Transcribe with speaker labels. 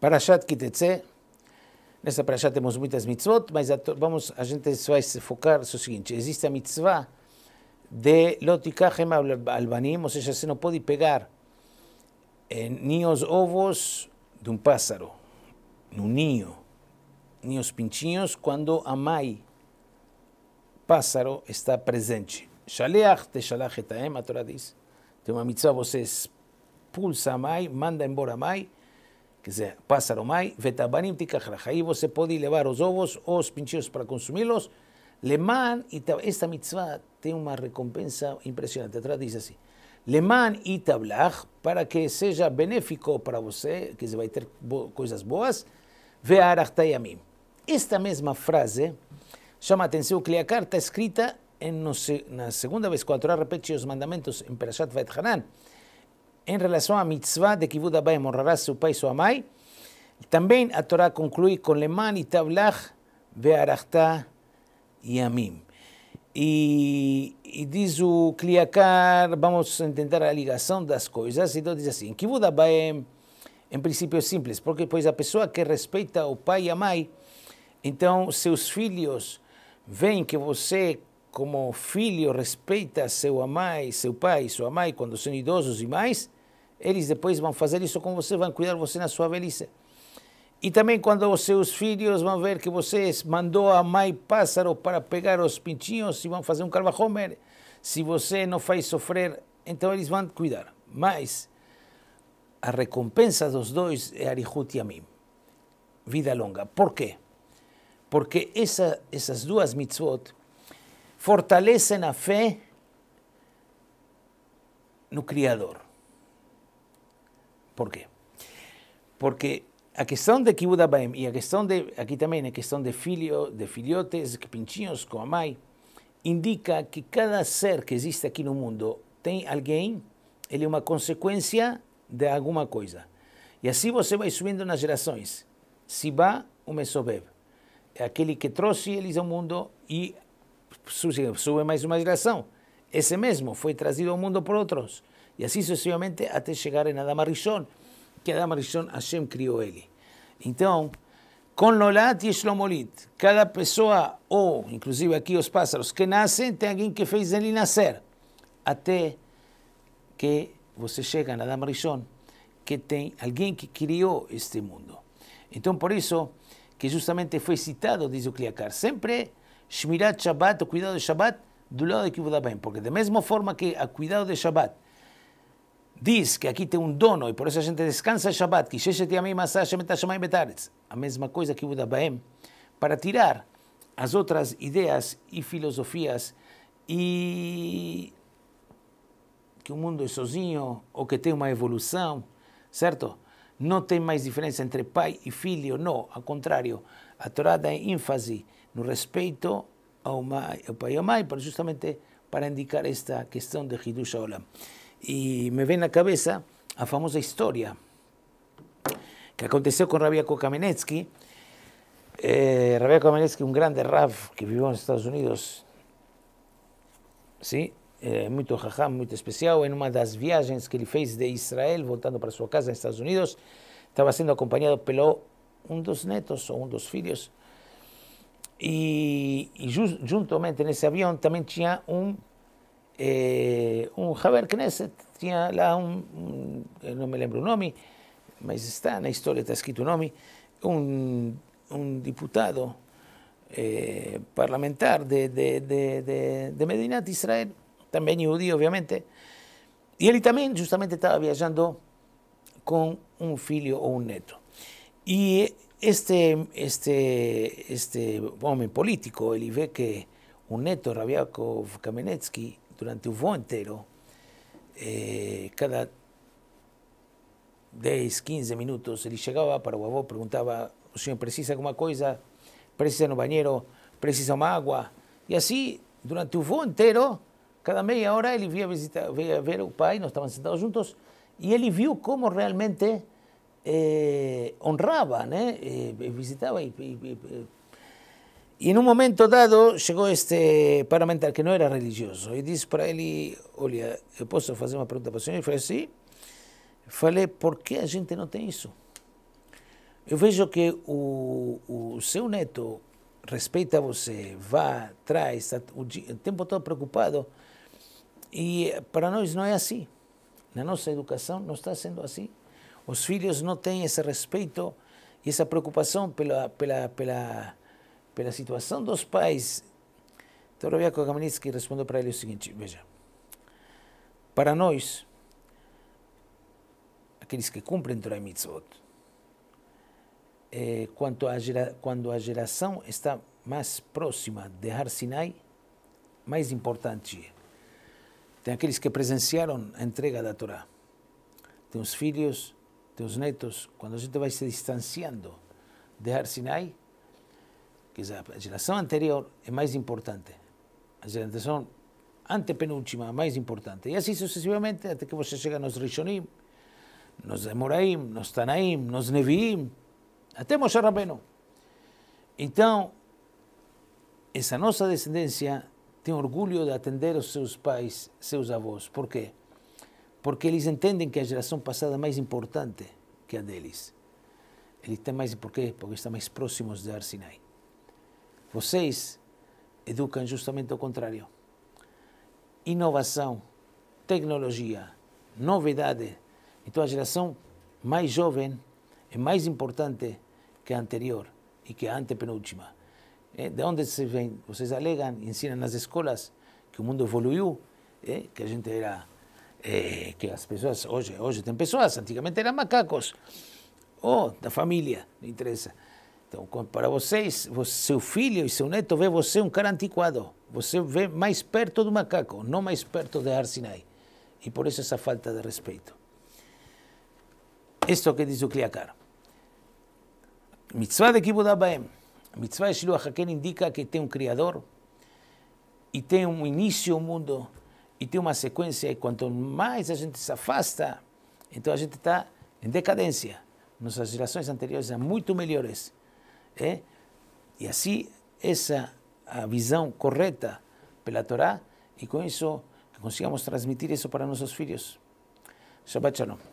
Speaker 1: Parashat Kitetse. Nessa Parashat temos muitas mitzvot, mas a, vamos, a gente vai se focar no seguinte: existe a mitzvah de Lotikachem Albanim, ou seja, você não pode pegar eh, ninhos ovos de um pássaro, num ninho, ninhos pintinhos, quando a mãe pássaro está presente. Shaleach te shalach etaem, a Torá diz. Tem uma mitzvah, você expulsa mai manda embora a mãe, quer dizer, pássaro mãe, vetabanim tikachrach. Aí você pode levar os ovos ou os pintinhos para consumi-los. Leman, esta mitzvah tem uma recompensa impressionante. A Torá diz assim. Leman e Tablach, para que seja benéfico para você, eh, que você vai ter coisas boas, Ve'arach Tayamim. Esta mesma frase Chama a atenção que a carta escrita em, na segunda vez, que a Torá repete os mandamentos em Perashat Hanan, em relação à mitzvah de Kivud Abayim, honrará seu pai e sua mãe, também a Torá conclui com Leman e Tavlach Ve'arachta Yamim. E, e diz o Kliakar, vamos entender a ligação das coisas, então diz assim, Kivud Abayim, em princípio é simples, porque pois a pessoa que respeita o pai e a mãe, então seus filhos Vem que você, como filho, respeita seu mãe, seu pai, sua mãe, quando são idosos e mais, eles depois vão fazer isso com você, vão cuidar você na sua velhice. E também quando os seus filhos vão ver que você mandou a mãe pássaro para pegar os pintinhos e vão fazer um carvajomer, se você não faz sofrer, então eles vão cuidar. Mas a recompensa dos dois é Arihut e Amim. Vida longa. Por quê? porque essa, essas duas mitzvot fortalecem a fé no Criador. Por quê? Porque a questão de Kibbutz Abaim e a questão de, aqui também, a questão de filho, de filhotes, pintinhos com a mãe, indica que cada ser que existe aqui no mundo tem alguém, ele é uma consequência de alguma coisa. E assim você vai subindo nas gerações. Sibá, o Mesobeb. É aquele que trouxe eles ao mundo e sube mais uma geração. Esse mesmo foi trazido ao mundo por outros. E assim sucessivamente até chegar em Adam Arishon, que Adam Arishon, Hashem criou ele. Então, com Nolat e Shlomolit, cada pessoa, ou inclusive aqui os pássaros, que nascem, tem alguém que fez ele nascer. Até que você chega na Adam Rishon, que tem alguém que criou este mundo. Então, por isso, que justamente foi citado, diz o Kliakar, sempre Shmirat Shabbat, o cuidado de Shabbat, do lado que dá bem, porque da mesma forma que o cuidado de Shabbat diz que aqui tem um dono e por isso a gente descansa Shabbat, que Sheshet a mesma coisa que o Baem, para tirar as outras ideias e filosofias e que o mundo é sozinho ou que tem uma evolução, certo? No hay más diferencia entre pai y e filio no, al contrario, A Torá da énfasis no respeto respeto al pai e justamente para indicar esta cuestión de Hidush Olam. Y e me en la cabeza la famosa historia que aconteció con Rabiaco Kamenetsky. Eh, Rabiaco Kamenetsky, un um grande raf que vivió en Estados Unidos, ¿sí? Muy eh, muito jajam, muito especial, em uma das viagens que ele fez de Israel, voltando para su casa en em Estados Unidos, ...estaba siendo acompañado pelo um dos netos ou um dos filhos. E, e juntamente en ese avión también tenía... ...un... um Haber eh, um Knesset, tinha lá um, um me lembro el nombre... ...pero está la historia, está escrito el nombre... ...un... um, um deputado eh, parlamentar de, de, de, de, de Medinat Israel, también judío obviamente, y él también justamente estaba viajando con un filio o un neto. Y este, este, este hombre político, él ve que un neto, Rabiakov Kamenetsky, durante un vuelo entero, eh, cada 10, 15 minutos, él llegaba para abuelo, preguntaba, si oh, señor, ¿precisa alguna cosa? ¿Precisa un bañero? ¿Precisa más agua? Y así, durante un vuelo entero, Cada meia hora ele via, visitar, via ver o pai, nós estávamos sentados juntos, e ele viu como realmente eh, honrava, né? Eh, visitava e, e, e e num momento dado chegou este parlamentar que não era religioso e disse para ele: Olha, eu posso fazer uma pergunta para o senhor? Ele falou assim: Falei, por que a gente não tem isso? Eu vejo que o, o seu neto respeita você, vá, traz, está o tempo todo preocupado. E para nós não é assim. Na nossa educação não está sendo assim. Os filhos não têm esse respeito e essa preocupação pela, pela, pela, pela situação dos pais. Torobiaco então, Kaminitsky respondeu para ele o seguinte: Veja, para nós, aqueles que cumprem Torah Mitzvot, é, quanto a gera, quando a geração está mais próxima de Har Sinai, mais importante é tem aqueles que presenciaram a entrega da Torá. Tem os filhos, tem os netos. Quando a gente vai se distanciando de Har Sinai, quer é a geração anterior é mais importante. A geração antepenúltima é mais importante. E assim sucessivamente, até que você chega nos Rishonim, nos Demoraim, nos Tanaim, nos Neviim, até Moshe Rabbeinu. Então, essa nossa descendência têm orgulho de atender os seus pais, seus avós. Por quê? Porque eles entendem que a geração passada é mais importante que a deles. Eles têm mais por quê? Porque estão mais próximos de Arsinai. Vocês educam justamente o contrário. Inovação, tecnologia, novidade. Então a geração mais jovem é mais importante que a anterior e que a antepenúltima. É, de onde se vem? Vocês alegam, ensinam nas escolas que o mundo evoluiu, é, eh, que a gente era. É, que as pessoas. Hoje, hoje tem pessoas, antigamente eram macacos. Ou oh, da família, não interessa. Então, para vocês, seu filho e seu neto vê você um cara antiquado. Você vê mais perto do macaco, não mais perto de Arsinai. E por isso essa falta de respeito. Isto que diz o Kliakar. Mitzvah de Kibbutz Abaim. A mitzvah de Shiloh HaKen indica que tem um Criador e tem um início ao mundo e tem uma sequência. E quanto mais a gente se afasta, então a gente está em decadência. Nossas gerações anteriores eram muito melhores. É? E assim, essa a visão correta pela Torá e com isso que consigamos transmitir isso para nossos filhos. Shabbat Shalom.